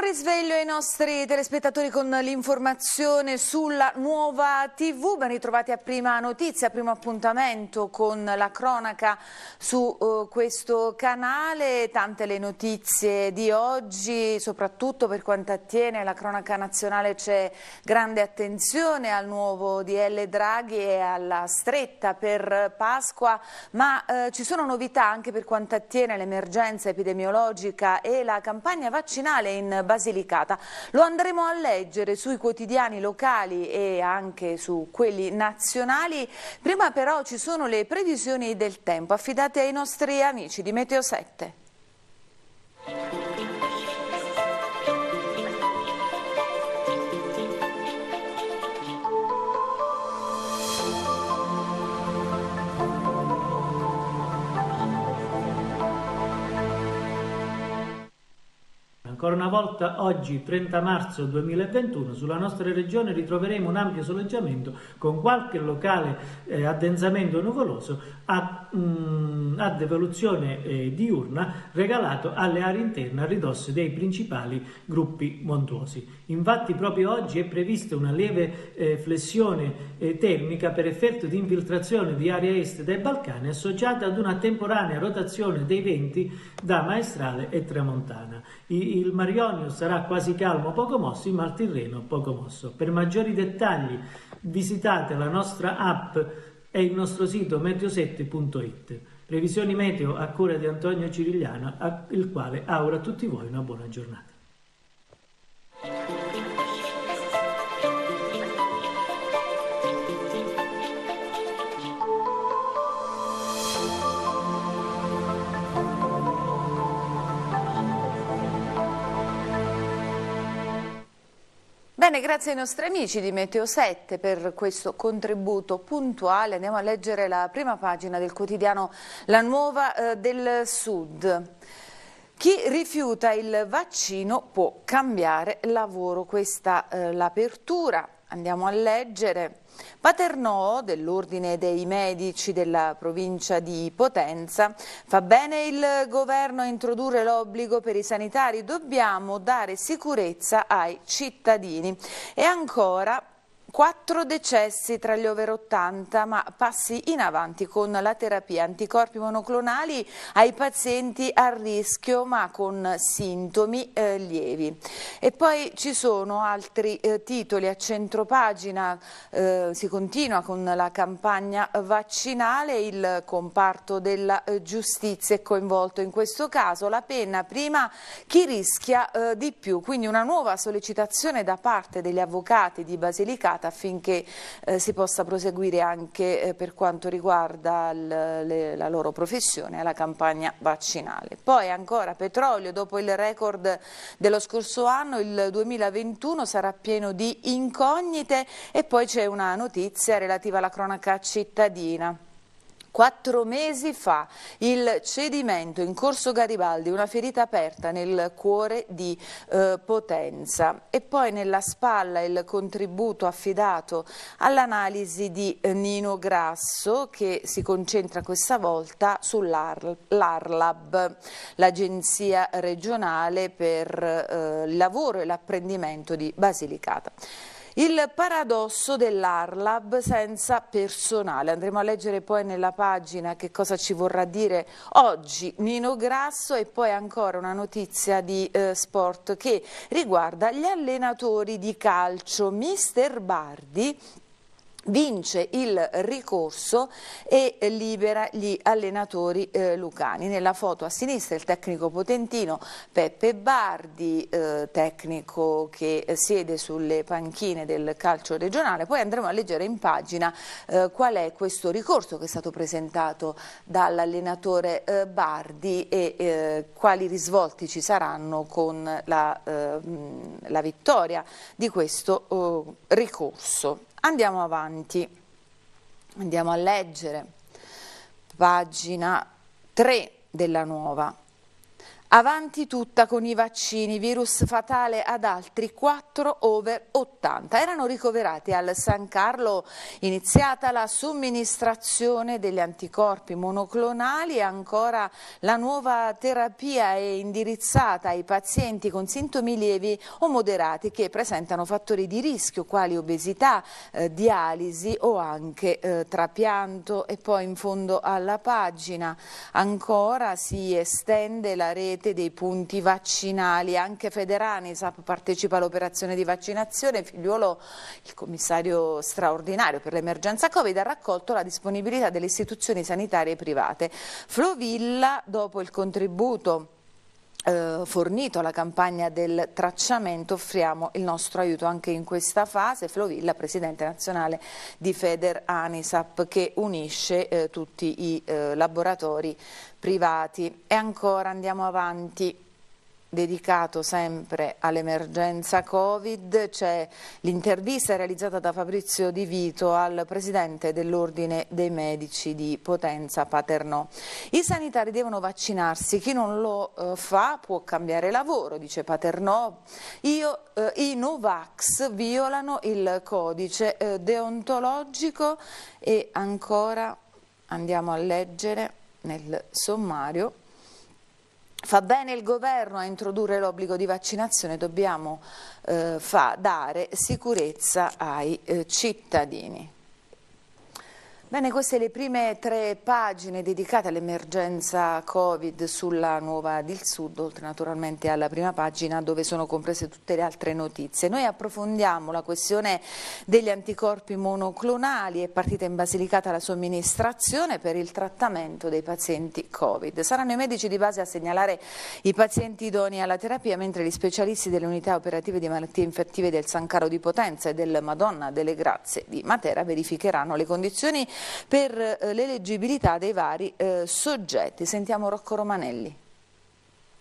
Buon risveglio ai nostri telespettatori con l'informazione sulla nuova TV, ben ritrovati a prima notizia, primo appuntamento con la cronaca su uh, questo canale, tante le notizie di oggi, soprattutto per quanto attiene alla cronaca nazionale c'è grande attenzione al nuovo DL Draghi e alla stretta per Pasqua, ma uh, ci sono novità anche per quanto attiene l'emergenza epidemiologica e la campagna vaccinale in Brasile. Basilicata. Lo andremo a leggere sui quotidiani locali e anche su quelli nazionali. Prima però ci sono le previsioni del tempo affidate ai nostri amici di Meteo 7. Ancora una volta oggi, 30 marzo 2021, sulla nostra regione ritroveremo un ampio soleggiamento con qualche locale eh, addensamento nuvoloso a, mh, mm, a devoluzione eh, diurna regalato alle aree interne a ridosso dei principali gruppi montuosi. Infatti proprio oggi è prevista una lieve eh, flessione eh, termica per effetto di infiltrazione di aria est dai Balcani associata ad una temporanea rotazione dei venti da maestrale e tramontana. I, il il Mar Ionio sarà quasi calmo, poco mosso, il Mar Tirreno poco mosso. Per maggiori dettagli visitate la nostra app e il nostro sito meteosette.it. Previsioni meteo a cura di Antonio Cirigliano, il quale augura a tutti voi una buona giornata. Bene, grazie ai nostri amici di Meteo 7 per questo contributo puntuale. Andiamo a leggere la prima pagina del quotidiano La Nuova eh, del Sud. Chi rifiuta il vaccino può cambiare lavoro, questa è eh, l'apertura Andiamo a leggere. Paternò, dell'Ordine dei Medici della provincia di Potenza, fa bene il governo a introdurre l'obbligo per i sanitari, dobbiamo dare sicurezza ai cittadini. E ancora Quattro decessi tra gli over 80, ma passi in avanti con la terapia anticorpi monoclonali ai pazienti a rischio ma con sintomi eh, lievi. E poi ci sono altri eh, titoli a centropagina, eh, si continua con la campagna vaccinale, il comparto della eh, giustizia è coinvolto in questo caso, la penna prima chi rischia eh, di più, quindi una nuova sollecitazione da parte degli avvocati di Basilicata migliorata affinché eh, si possa proseguire anche eh, per quanto riguarda le, la loro professione alla campagna vaccinale. Poi ancora petrolio, dopo il record dello scorso anno il 2021 sarà pieno di incognite e poi c'è una notizia relativa alla cronaca cittadina. Quattro mesi fa il cedimento in Corso Garibaldi, una ferita aperta nel cuore di eh, Potenza e poi nella spalla il contributo affidato all'analisi di Nino Grasso che si concentra questa volta sull'ARLAB, l'Agenzia Regionale per eh, il Lavoro e l'Apprendimento di Basilicata. Il paradosso dell'Arlab senza personale. Andremo a leggere poi nella pagina che cosa ci vorrà dire oggi Nino Grasso e poi ancora una notizia di eh, sport che riguarda gli allenatori di calcio. Mister Bardi vince il ricorso e libera gli allenatori eh, lucani. Nella foto a sinistra il tecnico potentino Peppe Bardi, eh, tecnico che siede sulle panchine del calcio regionale, poi andremo a leggere in pagina eh, qual è questo ricorso che è stato presentato dall'allenatore eh, Bardi e eh, quali risvolti ci saranno con la, eh, la vittoria di questo oh, ricorso. Andiamo avanti, andiamo a leggere pagina 3 della nuova. Avanti tutta con i vaccini, virus fatale ad altri 4 over 80. Erano ricoverati al San Carlo iniziata la somministrazione degli anticorpi monoclonali e ancora la nuova terapia è indirizzata ai pazienti con sintomi lievi o moderati che presentano fattori di rischio quali obesità, eh, dialisi o anche eh, trapianto. E poi in fondo alla pagina ancora si estende la rete rete dei punti vaccinali. Anche Federani SAP partecipa all'operazione di vaccinazione. Figliuolo, il commissario straordinario per l'emergenza Covid, ha raccolto la disponibilità delle istituzioni sanitarie private. Flovilla, dopo il contributo eh, fornito alla campagna del tracciamento offriamo il nostro aiuto anche in questa fase Flovilla, presidente nazionale di Feder Anisap che unisce eh, tutti i eh, laboratori privati. E ancora andiamo avanti dedicato sempre all'emergenza Covid, c'è l'intervista realizzata da Fabrizio Di Vito al presidente dell'Ordine dei Medici di Potenza Paternò. I sanitari devono vaccinarsi, chi non lo eh, fa può cambiare lavoro, dice Paternò. Io, eh, I Novax violano il codice eh, deontologico e ancora andiamo a leggere nel sommario, fa bene il governo a introdurre l'obbligo di vaccinazione, dobbiamo eh, fa, dare sicurezza ai eh, cittadini. Bene, queste le prime tre pagine dedicate all'emergenza Covid sulla Nuova del Sud, oltre naturalmente alla prima pagina dove sono comprese tutte le altre notizie. Noi approfondiamo la questione degli anticorpi monoclonali, è partita in Basilicata la somministrazione per il trattamento dei pazienti Covid. Saranno i medici di base a segnalare i pazienti idoni alla terapia, mentre gli specialisti delle unità operative di malattie infettive del San Caro di Potenza e del Madonna delle Grazie di Matera verificheranno le condizioni per eh, l'eleggibilità dei vari eh, soggetti. Sentiamo Rocco Romanelli.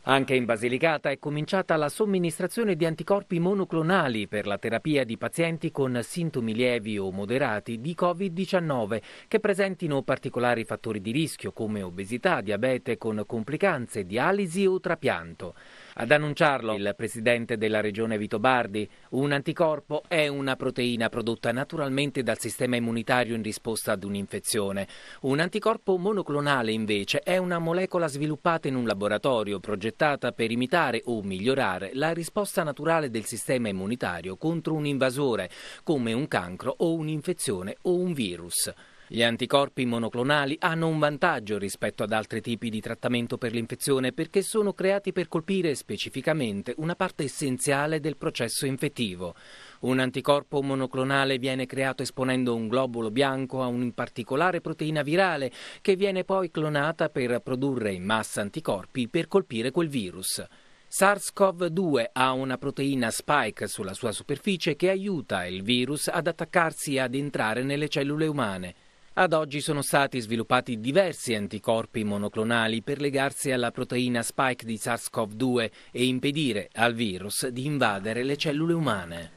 Anche in Basilicata è cominciata la somministrazione di anticorpi monoclonali per la terapia di pazienti con sintomi lievi o moderati di Covid-19 che presentino particolari fattori di rischio come obesità, diabete con complicanze, dialisi o trapianto. Ad annunciarlo il presidente della regione Vito Bardi, un anticorpo è una proteina prodotta naturalmente dal sistema immunitario in risposta ad un'infezione. Un anticorpo monoclonale invece è una molecola sviluppata in un laboratorio progettata per imitare o migliorare la risposta naturale del sistema immunitario contro un invasore, come un cancro o un'infezione o un virus. Gli anticorpi monoclonali hanno un vantaggio rispetto ad altri tipi di trattamento per l'infezione perché sono creati per colpire specificamente una parte essenziale del processo infettivo. Un anticorpo monoclonale viene creato esponendo un globulo bianco a un particolare proteina virale che viene poi clonata per produrre in massa anticorpi per colpire quel virus. SARS-CoV-2 ha una proteina spike sulla sua superficie che aiuta il virus ad attaccarsi e ad entrare nelle cellule umane. Ad oggi sono stati sviluppati diversi anticorpi monoclonali per legarsi alla proteina spike di SARS-CoV-2 e impedire al virus di invadere le cellule umane.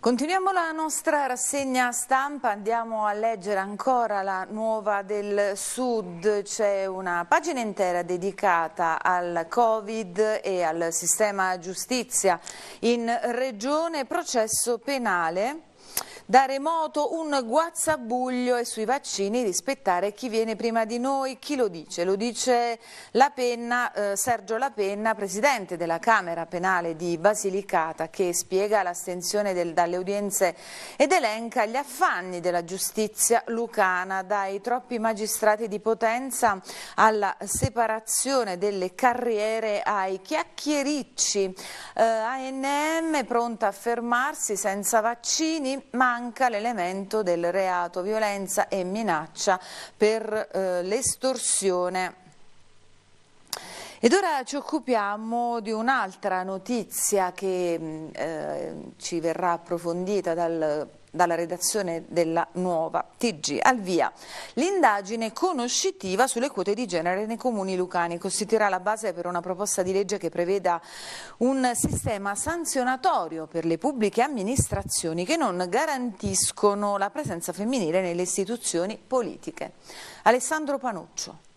Continuiamo la nostra rassegna stampa, andiamo a leggere ancora la nuova del Sud, c'è una pagina intera dedicata al Covid e al sistema giustizia in regione processo penale da remoto un guazzabuglio e sui vaccini rispettare chi viene prima di noi. Chi lo dice? Lo dice la penna, eh, Sergio Lapenna, presidente della Camera Penale di Basilicata, che spiega l'astensione dalle udienze ed elenca gli affanni della giustizia lucana, dai troppi magistrati di potenza alla separazione delle carriere ai chiacchiericci. Eh, ANM pronta a fermarsi senza vaccini, ma anche manca l'elemento del reato violenza e minaccia per eh, l'estorsione. Ed ora ci occupiamo di un'altra notizia che mm, eh, ci verrà approfondita dal dalla redazione della nuova TG. Al via l'indagine conoscitiva sulle quote di genere nei comuni lucani costituirà la base per una proposta di legge che preveda un sistema sanzionatorio per le pubbliche amministrazioni che non garantiscono la presenza femminile nelle istituzioni politiche. Alessandro Panuccio.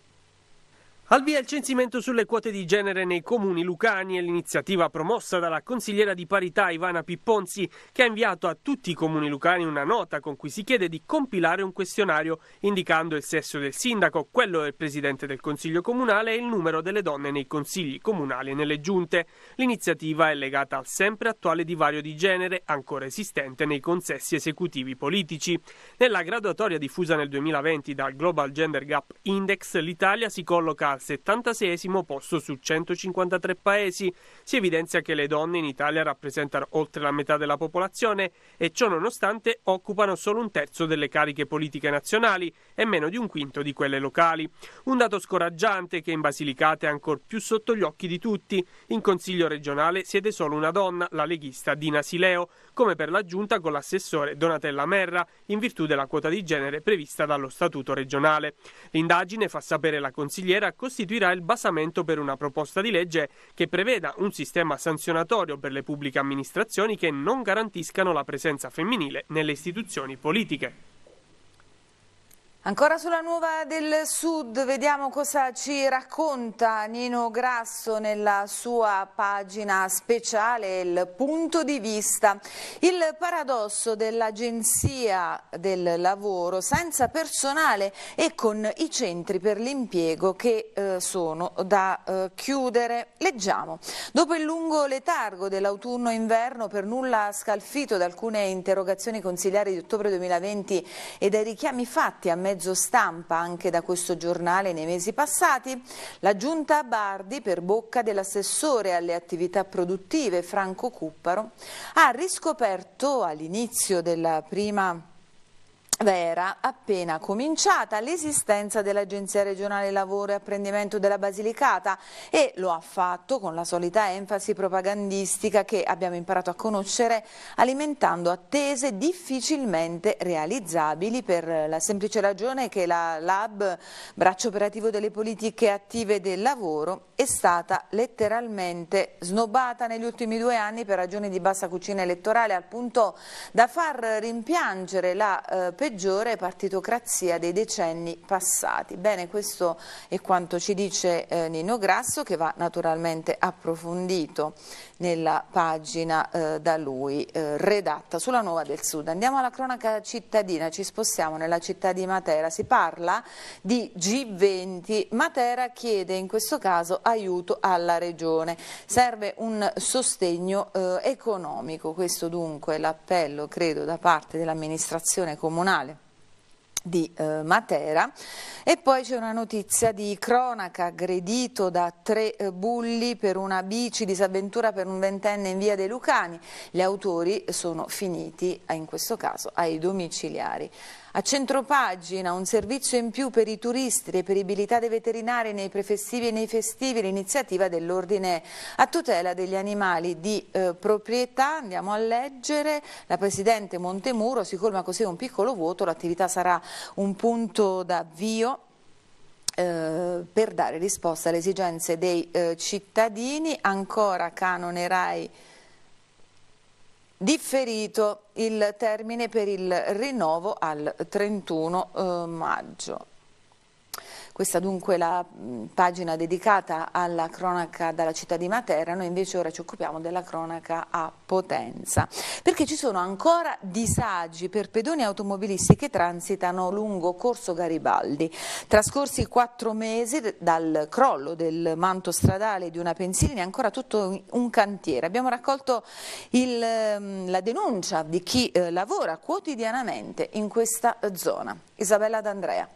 Al via il censimento sulle quote di genere nei comuni lucani e l'iniziativa promossa dalla consigliera di parità Ivana Pipponzi che ha inviato a tutti i comuni lucani una nota con cui si chiede di compilare un questionario indicando il sesso del sindaco, quello del presidente del consiglio comunale e il numero delle donne nei consigli comunali e nelle giunte. L'iniziativa è legata al sempre attuale divario di genere ancora esistente nei consessi esecutivi politici. Nella graduatoria diffusa nel 2020 dal Global Gender Gap Index l'Italia si colloca al 76 posto su 153 paesi. Si evidenzia che le donne in Italia rappresentano oltre la metà della popolazione e ciò nonostante occupano solo un terzo delle cariche politiche nazionali e meno di un quinto di quelle locali. Un dato scoraggiante che in Basilicata è ancor più sotto gli occhi di tutti. In Consiglio regionale siede solo una donna, la leghista Dina Sileo, come per la giunta con l'assessore Donatella Merra, in virtù della quota di genere prevista dallo Statuto regionale. L'indagine, fa sapere la consigliera, costituirà il basamento per una proposta di legge che preveda un sistema sanzionatorio per le pubbliche amministrazioni che non garantiscano la presenza femminile nelle istituzioni politiche. Ancora sulla nuova del Sud, vediamo cosa ci racconta Nino Grasso nella sua pagina speciale, il punto di vista. Il paradosso dell'agenzia del lavoro senza personale e con i centri per l'impiego che eh, sono da eh, chiudere. Leggiamo. Dopo il lungo letargo dell'autunno-inverno, per nulla scalfito da alcune interrogazioni consigliari di ottobre 2020 e dai richiami fatti a mezzo mezzo stampa anche da questo giornale nei mesi passati, la giunta Bardi, per bocca dell'assessore alle attività produttive Franco Cupparo, ha riscoperto all'inizio della prima Vera, appena cominciata l'esistenza dell'Agenzia regionale lavoro e apprendimento della Basilicata e lo ha fatto con la solita enfasi propagandistica che abbiamo imparato a conoscere alimentando attese difficilmente realizzabili per la semplice ragione che la LAB, braccio operativo delle politiche attive del lavoro, è stata letteralmente snobbata negli ultimi due anni per ragioni di bassa cucina elettorale al punto da far rimpiangere la eh, peggiore partitocrazia dei decenni passati. Bene, questo è quanto ci dice eh, Nino Grasso che va naturalmente approfondito nella pagina eh, da lui eh, redatta sulla Nuova del Sud. Andiamo alla cronaca cittadina, ci spostiamo nella città di Matera, si parla di G20, Matera chiede in questo caso aiuto alla regione, serve un sostegno eh, economico, questo dunque è l'appello credo da parte dell'amministrazione comunale Comunale di eh, Matera e poi c'è una notizia di cronaca aggredito da tre eh, bulli per una bici disavventura per un ventenne in via dei Lucani gli autori sono finiti eh, in questo caso ai domiciliari a centropagina un servizio in più per i turisti, reperibilità dei veterinari nei prefestivi e nei festivi, l'iniziativa dell'ordine a tutela degli animali di eh, proprietà. Andiamo a leggere, la Presidente Montemuro si colma così un piccolo vuoto, l'attività sarà un punto d'avvio eh, per dare risposta alle esigenze dei eh, cittadini, ancora canone RAI differito il termine per il rinnovo al 31 eh, maggio. Questa dunque è la mm, pagina dedicata alla cronaca dalla città di Matera, noi invece ora ci occupiamo della cronaca a Potenza, perché ci sono ancora disagi per pedoni automobilisti che transitano lungo Corso Garibaldi. Trascorsi quattro mesi dal crollo del manto stradale di una pensilina è ancora tutto un cantiere. Abbiamo raccolto il, mm, la denuncia di chi eh, lavora quotidianamente in questa zona. Isabella D'Andrea.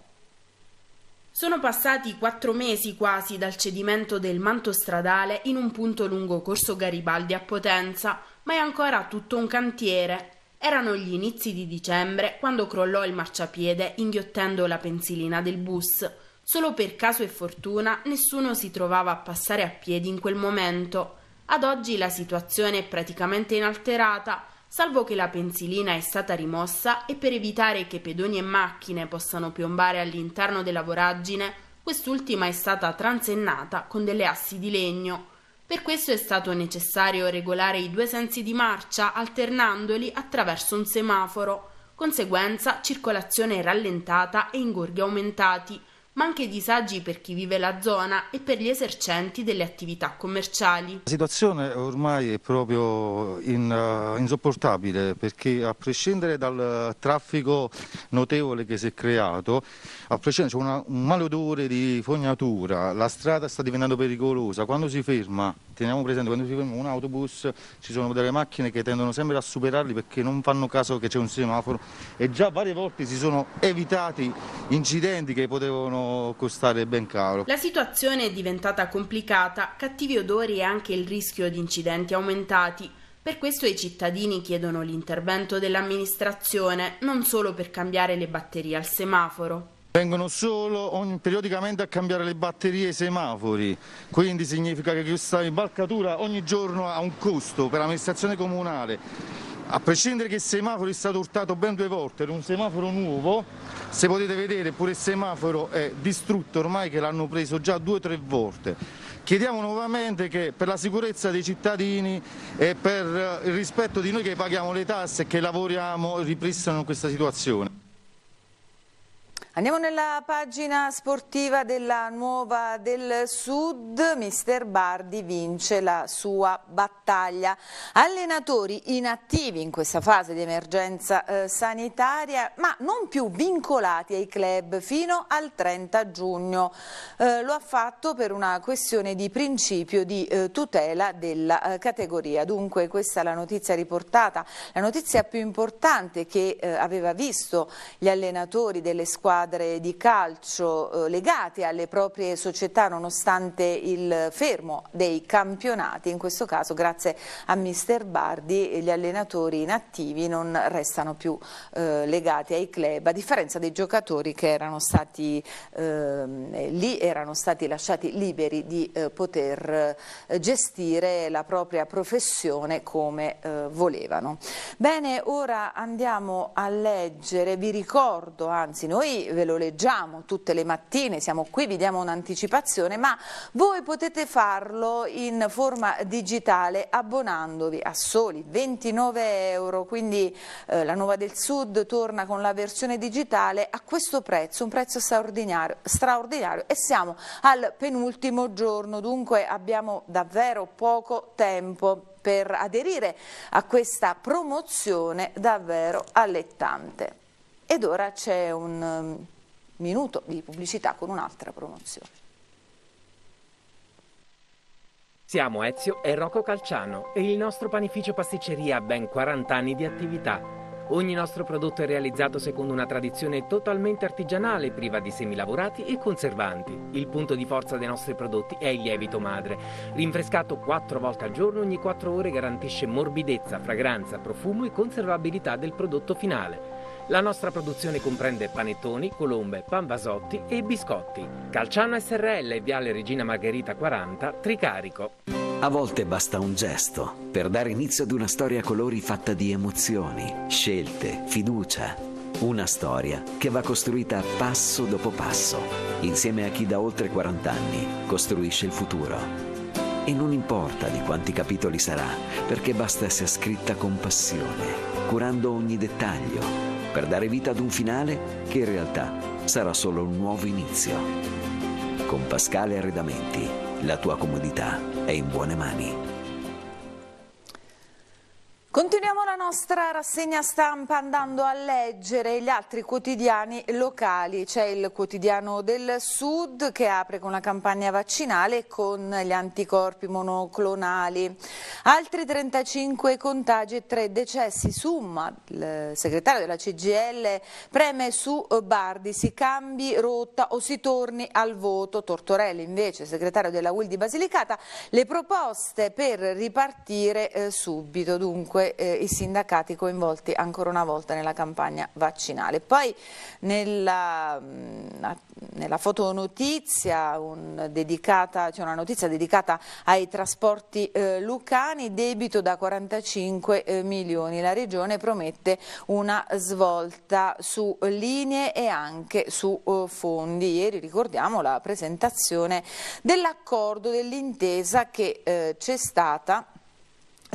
Sono passati quattro mesi quasi dal cedimento del manto stradale in un punto lungo Corso Garibaldi a Potenza, ma è ancora tutto un cantiere. Erano gli inizi di dicembre quando crollò il marciapiede inghiottendo la pensilina del bus. Solo per caso e fortuna nessuno si trovava a passare a piedi in quel momento. Ad oggi la situazione è praticamente inalterata salvo che la pensilina è stata rimossa e per evitare che pedoni e macchine possano piombare all'interno della voragine, quest'ultima è stata transennata con delle assi di legno. Per questo è stato necessario regolare i due sensi di marcia alternandoli attraverso un semaforo, conseguenza circolazione rallentata e ingorghi aumentati, ma anche disagi per chi vive la zona e per gli esercenti delle attività commerciali. La situazione ormai è proprio in, uh, insopportabile perché a prescindere dal traffico notevole che si è creato, a prescindere c'è una, un malodore di fognatura, la strada sta diventando pericolosa, quando si ferma, teniamo presente quando si ferma un autobus ci sono delle macchine che tendono sempre a superarli perché non fanno caso che c'è un semaforo e già varie volte si sono evitati incidenti che potevano costare ben caro. La situazione è diventata complicata, cattivi odori e anche il rischio di incidenti aumentati. Per questo i cittadini chiedono l'intervento dell'amministrazione, non solo per cambiare le batterie al semaforo. Vengono solo ogni, periodicamente a cambiare le batterie e i semafori, quindi significa che questa imbalcatura ogni giorno ha un costo per l'amministrazione comunale. A prescindere che il semaforo è stato urtato ben due volte, era un semaforo nuovo, se potete vedere pure il semaforo è distrutto ormai che l'hanno preso già due o tre volte. Chiediamo nuovamente che per la sicurezza dei cittadini e per il rispetto di noi che paghiamo le tasse e che lavoriamo ripristino questa situazione. Andiamo nella pagina sportiva della Nuova del Sud, mister Bardi vince la sua battaglia. Allenatori inattivi in questa fase di emergenza eh, sanitaria, ma non più vincolati ai club fino al 30 giugno. Eh, lo ha fatto per una questione di principio di eh, tutela della eh, categoria. Dunque questa è la notizia riportata, la notizia più importante che eh, aveva visto gli allenatori delle squadre squadre di calcio eh, legate alle proprie società nonostante il fermo dei campionati, in questo caso grazie a mister Bardi gli allenatori inattivi non restano più eh, legati ai club, a differenza dei giocatori che erano stati ehm, eh, lì, erano stati lasciati liberi di eh, poter eh, gestire la propria professione come eh, volevano. Bene, ora andiamo a leggere, vi ricordo, anzi noi ve lo leggiamo tutte le mattine, siamo qui, vi diamo un'anticipazione, ma voi potete farlo in forma digitale abbonandovi a soli 29 euro, quindi eh, la Nuova del Sud torna con la versione digitale a questo prezzo, un prezzo straordinario, straordinario e siamo al penultimo giorno, dunque abbiamo davvero poco tempo per aderire a questa promozione davvero allettante. Ed ora c'è un um, minuto di pubblicità con un'altra promozione. Siamo Ezio e Rocco Calciano e il nostro panificio pasticceria ha ben 40 anni di attività. Ogni nostro prodotto è realizzato secondo una tradizione totalmente artigianale, priva di semilavorati e conservanti. Il punto di forza dei nostri prodotti è il lievito madre. Rinfrescato 4 volte al giorno, ogni 4 ore garantisce morbidezza, fragranza, profumo e conservabilità del prodotto finale. La nostra produzione comprende panettoni, colombe, panvasotti e biscotti. Calciano SRL, Viale Regina Margherita 40, Tricarico. A volte basta un gesto per dare inizio ad una storia a colori fatta di emozioni, scelte, fiducia. Una storia che va costruita passo dopo passo, insieme a chi da oltre 40 anni costruisce il futuro. E non importa di quanti capitoli sarà, perché basta sia scritta con passione, curando ogni dettaglio per dare vita ad un finale che in realtà sarà solo un nuovo inizio. Con Pascale Arredamenti, la tua comodità è in buone mani. Continuiamo la nostra rassegna stampa andando a leggere gli altri quotidiani locali. C'è il quotidiano del Sud che apre con la campagna vaccinale e con gli anticorpi monoclonali. Altri 35 contagi e 3 decessi. Summa, il segretario della CGL preme su Bardi, si cambi rotta o si torni al voto. Tortorelli invece, segretario della UIL di Basilicata, le proposte per ripartire eh, subito. Dunque, comunque eh, i sindacati coinvolti ancora una volta nella campagna vaccinale. Poi nella, mm, nella fotonotizia un dedicata, cioè una notizia dedicata ai trasporti eh, lucani, debito da 45 eh, milioni. La Regione promette una svolta su linee e anche su eh, fondi. Ieri ricordiamo la presentazione dell'accordo dell'intesa che eh, c'è stata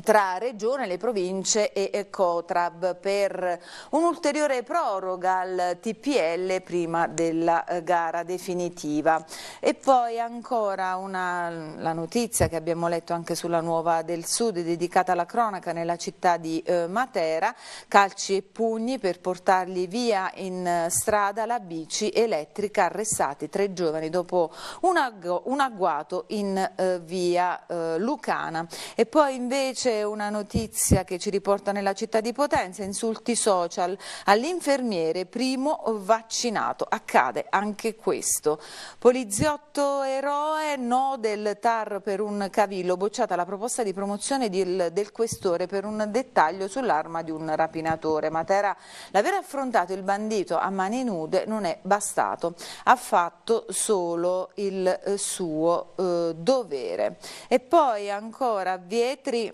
tra Regione, le province e Cotrab per un'ulteriore proroga al TPL prima della eh, gara definitiva. E poi ancora una, la notizia che abbiamo letto anche sulla Nuova del Sud dedicata alla cronaca nella città di eh, Matera, calci e pugni per portarli via in eh, strada la bici elettrica arrestati tre giovani dopo un, agguato in via Lucana. E poi invece invece una notizia che ci riporta nella città di Potenza, insulti social all'infermiere primo vaccinato, accade anche questo. Poliziotto eroe, no del TAR per un cavillo, bocciata la proposta di promozione del, del questore per un dettaglio sull'arma di un rapinatore. Matera, l'aver affrontato il bandito a mani nude non è bastato, ha fatto solo il eh, suo eh, dovere. E poi ancora Vietri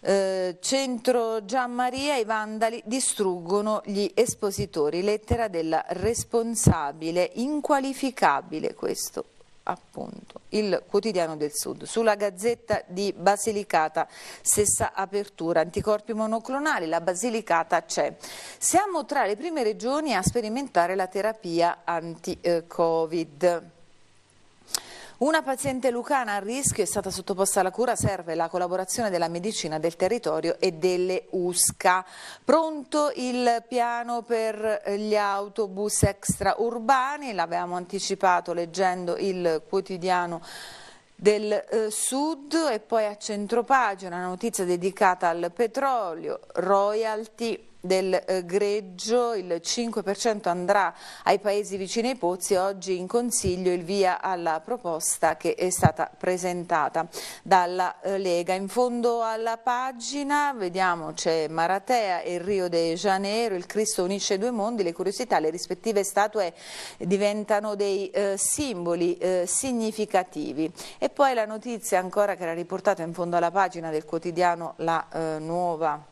eh, centro Gianmaria, i vandali distruggono gli espositori, lettera della responsabile, inqualificabile questo appunto il quotidiano del sud sulla gazzetta di Basilicata stessa apertura anticorpi monoclonali la Basilicata c'è siamo tra le prime regioni a sperimentare la terapia anti eh, covid una paziente lucana a rischio è stata sottoposta alla cura, serve la collaborazione della medicina del territorio e delle USCA. Pronto il piano per gli autobus extraurbani, l'avevamo anticipato leggendo il quotidiano del eh, sud e poi a centropagina una notizia dedicata al petrolio, royalty del eh, greggio, il 5% andrà ai paesi vicini ai pozzi, oggi in Consiglio il via alla proposta che è stata presentata dalla eh, Lega. In fondo alla pagina vediamo c'è Maratea e Rio de Janeiro, il Cristo unisce due mondi, le curiosità, le rispettive statue diventano dei eh, simboli eh, significativi. E poi la notizia ancora che era riportata in fondo alla pagina del quotidiano La Nuova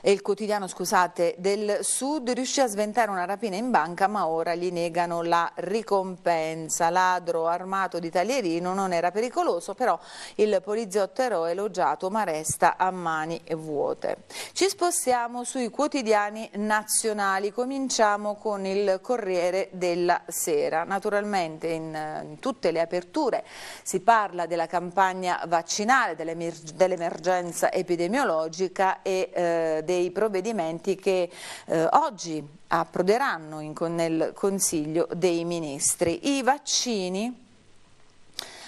e il quotidiano scusate, del Sud riuscì a sventare una rapina in banca ma ora gli negano la ricompensa. Ladro armato di taglierino non era pericoloso però il poliziotto eroe elogiato ma resta a mani vuote. Ci spostiamo sui quotidiani nazionali, cominciamo con il Corriere della Sera. Naturalmente in, in tutte le aperture si parla della campagna vaccinale, dell'emergenza epidemiologica e eh, dei provvedimenti che eh, oggi approderanno in, nel Consiglio dei Ministri. I vaccini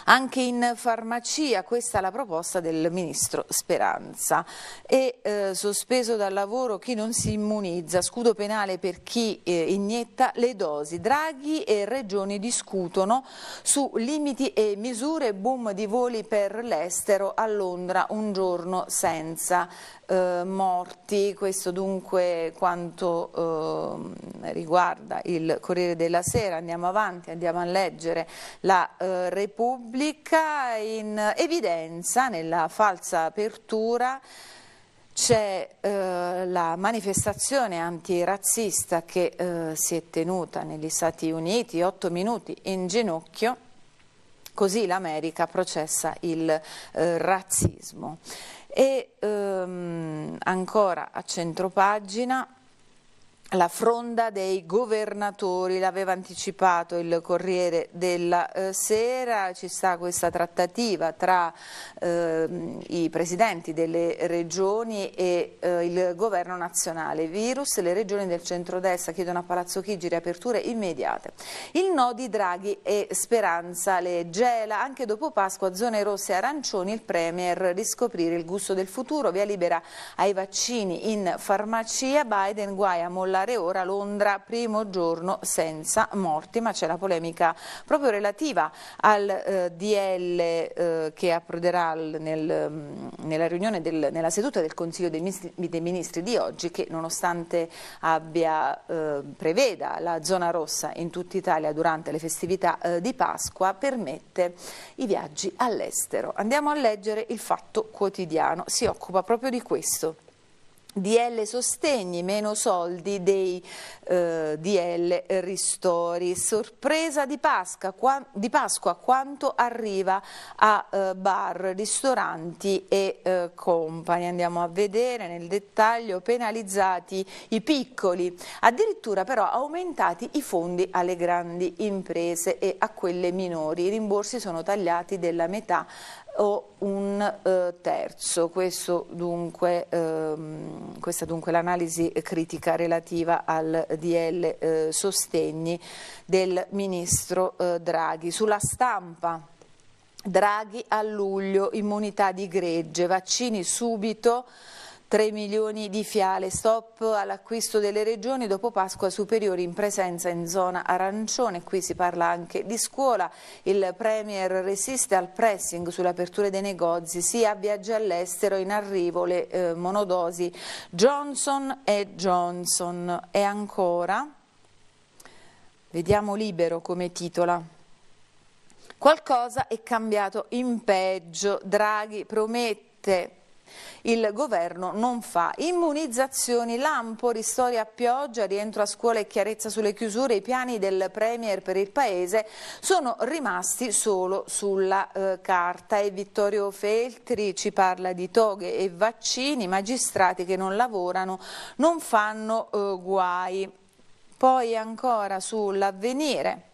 anche in farmacia, questa è la proposta del ministro Speranza. E eh, sospeso dal lavoro chi non si immunizza, scudo penale per chi eh, inietta le dosi. Draghi e Regioni discutono su limiti e misure, boom di voli per l'estero a Londra, un giorno senza eh, morti, questo dunque quanto eh, riguarda il Corriere della Sera, andiamo avanti, andiamo a leggere la eh, Repubblica in evidenza nella falsa apertura c'è eh, la manifestazione antirazzista che eh, si è tenuta negli Stati Uniti, otto minuti in ginocchio, così l'America processa il eh, razzismo. E ehm, ancora a centropagina la fronda dei governatori, l'aveva anticipato il Corriere della eh, Sera, ci sta questa trattativa tra eh, i presidenti delle regioni e eh, il governo nazionale. Virus, le regioni del centrodestra chiedono a Palazzo Chigi riaperture immediate. Il no di Draghi e Speranza le gela, anche dopo Pasqua zone rosse e arancioni, il Premier riscoprire il gusto del futuro, via libera ai vaccini in farmacia, Biden guai a mollare particolare ora Londra, primo giorno senza morti, ma c'è la polemica proprio relativa al eh, DL eh, che approderà nel, mm, nella, del, nella seduta del Consiglio dei Ministri, dei Ministri, di oggi che nonostante abbia, eh, preveda la zona rossa in tutta Italia durante le festività eh, di Pasqua permette i viaggi all'estero. Andiamo a leggere il Fatto Quotidiano, si occupa proprio di questo. DL sostegni, meno soldi dei eh, DL ristori. Sorpresa di Pasqua, qua, di Pasqua quanto arriva a eh, bar, ristoranti e eh, compagni. Andiamo a vedere nel dettaglio penalizzati i piccoli, addirittura però aumentati i fondi alle grandi imprese e a quelle minori. I rimborsi sono tagliati della metà o un eh, terzo. Dunque, ehm, questa dunque l'analisi critica relativa al DL eh, Sostegni del Ministro eh, Draghi. Sulla stampa Draghi a luglio, immunità di gregge, vaccini subito 3 milioni di fiale, stop all'acquisto delle regioni dopo Pasqua superiori in presenza in zona arancione, qui si parla anche di scuola, il Premier resiste al pressing sull'apertura dei negozi, si a viaggi all'estero in arrivo le eh, monodosi Johnson e Johnson e ancora, vediamo libero come titola. Qualcosa è cambiato in peggio, Draghi promette il governo non fa immunizzazioni, lampo, ristori a pioggia, rientro a scuola e chiarezza sulle chiusure, i piani del Premier per il Paese sono rimasti solo sulla eh, carta e Vittorio Feltri ci parla di toghe e vaccini, magistrati che non lavorano non fanno eh, guai. Poi ancora sull'avvenire.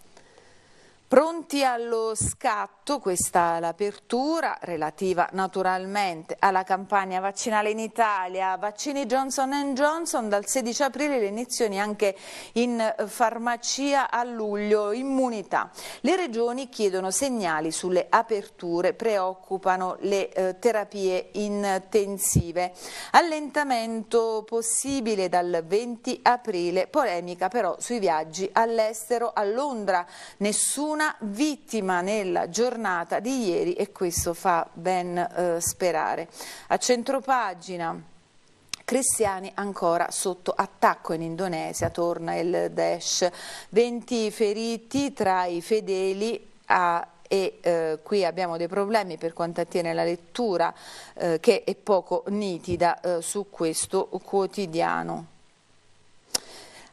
Pronti allo scatto, questa è l'apertura relativa naturalmente alla campagna vaccinale in Italia, vaccini Johnson Johnson dal 16 aprile le iniezioni anche in farmacia a luglio, immunità. Le regioni chiedono segnali sulle aperture, preoccupano le eh, terapie intensive. Allentamento possibile dal 20 aprile, polemica però sui viaggi all'estero, a Londra, nessuno una vittima nella giornata di ieri e questo fa ben eh, sperare. A centropagina cristiani ancora sotto attacco in Indonesia, torna il Daesh, 20 feriti tra i fedeli a e eh, qui abbiamo dei problemi per quanto attiene la lettura eh, che è poco nitida eh, su questo quotidiano.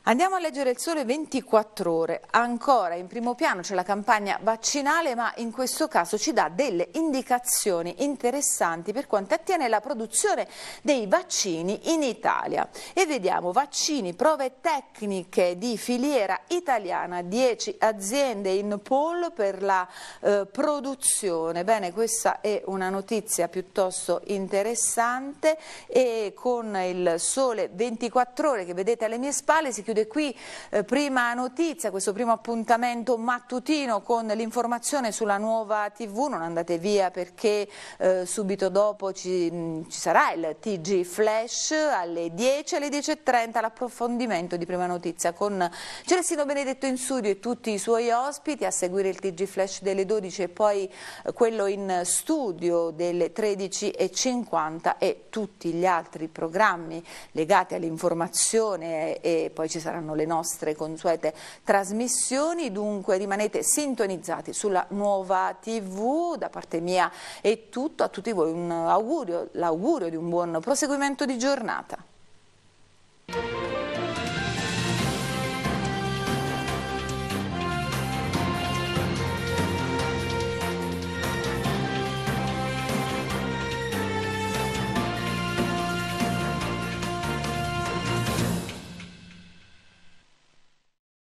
Andiamo a leggere il sole 24 ore, ancora in primo piano c'è la campagna vaccinale ma in questo caso ci dà delle indicazioni interessanti per quanto attiene la produzione dei vaccini in Italia e vediamo vaccini, prove tecniche di filiera italiana, 10 aziende in pool per la eh, produzione, bene questa è una notizia piuttosto interessante e con il sole 24 ore che vedete alle mie spalle si chiude chiude qui eh, prima notizia, questo primo appuntamento mattutino con l'informazione sulla nuova TV, non andate via perché eh, subito dopo ci, mh, mm, ci, sarà il TG Flash alle 10, alle 10.30 l'approfondimento di prima notizia con Celestino Benedetto in studio e tutti i suoi ospiti, a seguire il TG Flash delle 12 e poi eh, quello in studio delle 13.50 e tutti gli altri programmi legati all'informazione e poi ci sarà saranno le nostre consuete trasmissioni, dunque rimanete sintonizzati sulla nuova TV, da parte mia è tutto, a tutti voi un augurio, l'augurio di un buon proseguimento di giornata.